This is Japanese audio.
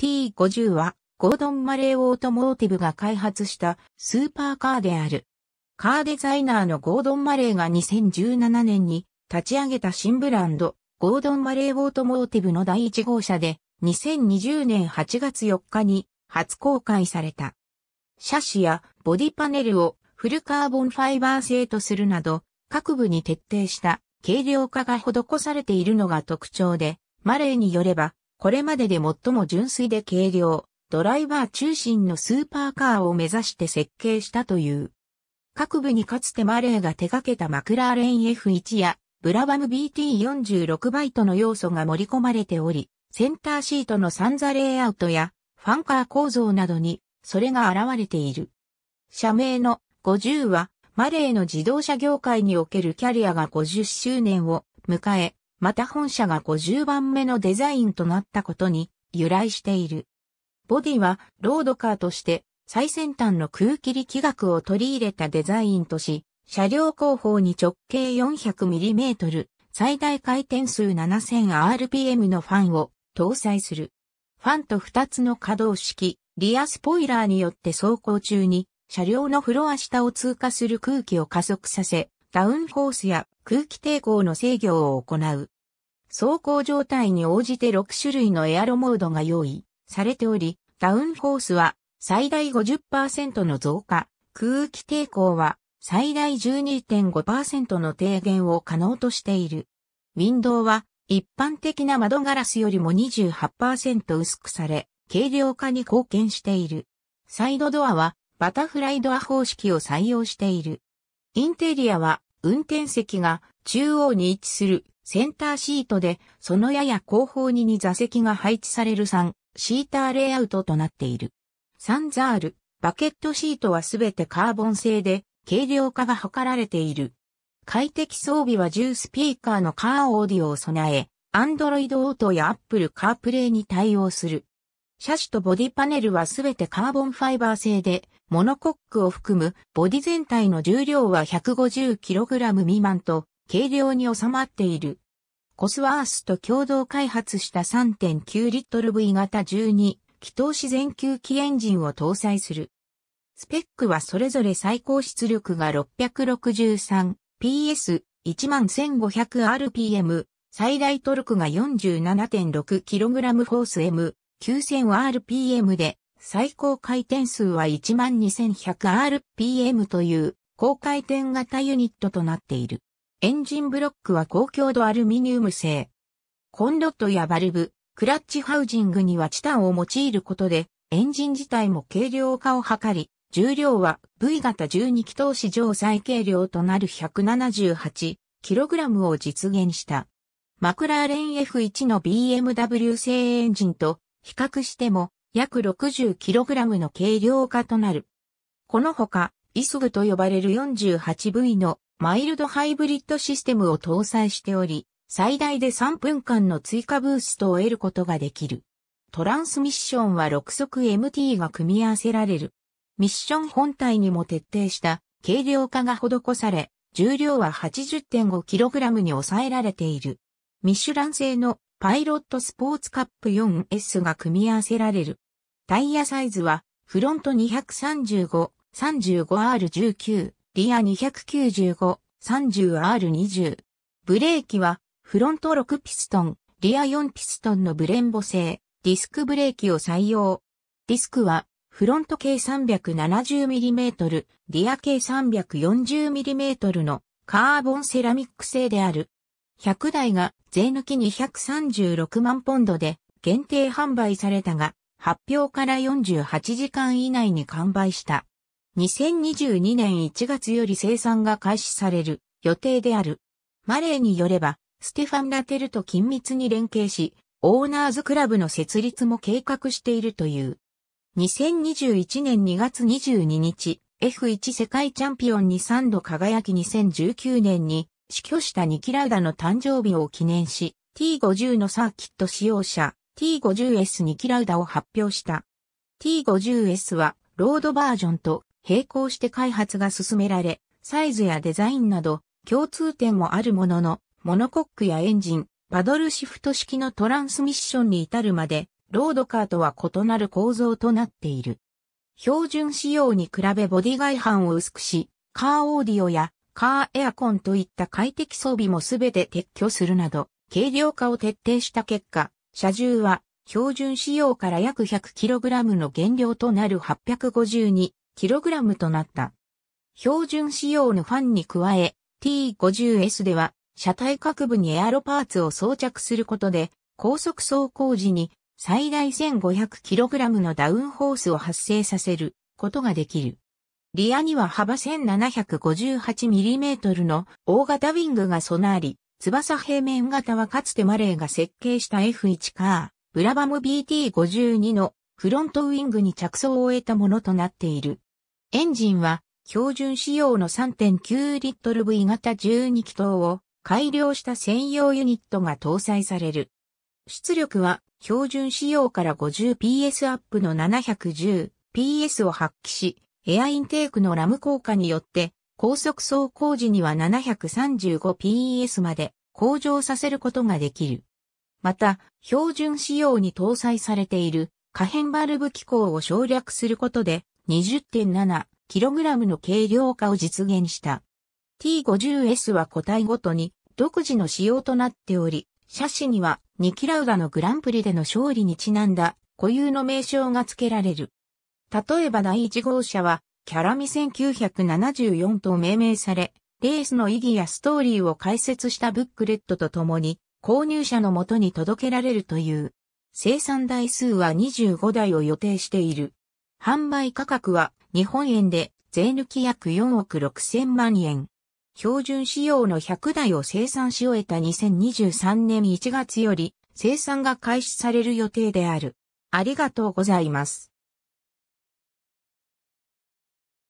T50 はゴードン・マレー・オートモーティブが開発したスーパーカーである。カーデザイナーのゴードン・マレーが2017年に立ち上げた新ブランド、ゴードン・マレー・オートモーティブの第1号車で2020年8月4日に初公開された。車種やボディパネルをフルカーボンファイバー製とするなど各部に徹底した軽量化が施されているのが特徴で、マレーによればこれまでで最も純粋で軽量、ドライバー中心のスーパーカーを目指して設計したという。各部にかつてマレーが手掛けたマクラーレン F1 やブラバム BT46 バイトの要素が盛り込まれており、センターシートのサンザレイアウトやファンカー構造などにそれが現れている。社名の50はマレーの自動車業界におけるキャリアが50周年を迎え、また本社が50番目のデザインとなったことに由来している。ボディはロードカーとして最先端の空気力学を取り入れたデザインとし、車両後方に直径 400mm、最大回転数 7000rpm のファンを搭載する。ファンと2つの可動式、リアスポイラーによって走行中に車両のフロア下を通過する空気を加速させ、ダウンコースや空気抵抗の制御を行う。走行状態に応じて6種類のエアロモードが用意されており、ダウンコースは最大50%の増加、空気抵抗は最大12.5%の低減を可能としている。ウィンドウは一般的な窓ガラスよりも28%薄くされ、軽量化に貢献している。サイドドアはバタフライドア方式を採用している。インテリアは運転席が中央に位置するセンターシートで、そのやや後方に2座席が配置される3シーターレイアウトとなっている。サンザール、バケットシートはすべてカーボン製で、軽量化が図られている。快適装備は10スピーカーのカーオーディオを備え、Android Auto や Apple CarPlay に対応する。車種とボディパネルはすべてカーボンファイバー製で、モノコックを含むボディ全体の重量は 150kg 未満と軽量に収まっている。コスワースと共同開発した3.9リットル V 型12気筒自然吸気エンジンを搭載する。スペックはそれぞれ最高出力が 663PS11500rpm、最大トルクが 47.6kg フォース M9000rpm で最高回転数は 12100rpm という高回転型ユニットとなっている。エンジンブロックは高強度アルミニウム製。コンロットやバルブ、クラッチハウジングにはチタンを用いることで、エンジン自体も軽量化を図り、重量は V 型12気筒史上最軽量となる 178kg を実現した。マクラーレン F1 の BMW 製エンジンと比較しても約 60kg の軽量化となる。このほか、イスグと呼ばれる 48V のマイルドハイブリッドシステムを搭載しており、最大で3分間の追加ブーストを得ることができる。トランスミッションは6速 MT が組み合わせられる。ミッション本体にも徹底した軽量化が施され、重量は 80.5kg に抑えられている。ミシュラン製のパイロットスポーツカップ 4S が組み合わせられる。タイヤサイズは、フロント235、35R19、リア295、30R20。ブレーキは、フロント6ピストン、リア4ピストンのブレンボ製、ディスクブレーキを採用。ディスクは、フロント計 370mm、リア計 340mm のカーボンセラミック製である。100台が税抜き236万ポンドで限定販売されたが、発表から48時間以内に完売した。2022年1月より生産が開始される予定である。マレーによれば、ステファン・ラテルと緊密に連携し、オーナーズクラブの設立も計画しているという。2021年2月22日、F1 世界チャンピオンに3度輝き2019年に死去したニキラウダの誕生日を記念し、T50 のサーキット使用車 T50S ニキラウダを発表した。T50S はロードバージョンと並行して開発が進められ、サイズやデザインなど共通点もあるものの、モノコックやエンジン、パドルシフト式のトランスミッションに至るまで、ロードカーとは異なる構造となっている。標準仕様に比べボディ外反を薄くし、カーオーディオやカーエアコンといった快適装備もすべて撤去するなど、軽量化を徹底した結果、車重は標準仕様から約 100kg の減量となる 852kg となった。標準仕様のファンに加え、T50S では、車体各部にエアロパーツを装着することで、高速走行時に最大 1500kg のダウンホースを発生させることができる。リアには幅 1758mm の大型ウィングが備わり、翼平面型はかつてマレーが設計した F1 カー、ブラバム BT52 のフロントウィングに着想を得たものとなっている。エンジンは標準仕様の3.9リットル V 型12気筒を改良した専用ユニットが搭載される。出力は標準仕様から 50PS アップの 710PS を発揮し、エアインテークのラム効果によって、高速走行時には 735PS まで向上させることができる。また、標準仕様に搭載されている可変バルブ機構を省略することで 20.7kg の軽量化を実現した。T50S は個体ごとに独自の仕様となっており、車種には2キラウダのグランプリでの勝利にちなんだ固有の名称が付けられる。例えば第1号車は、キャラミ1974と命名され、レースの意義やストーリーを解説したブックレットとともに、購入者のもとに届けられるという。生産台数は25台を予定している。販売価格は日本円で税抜き約4億6千万円。標準仕様の100台を生産し終えた2023年1月より生産が開始される予定である。ありがとうございます。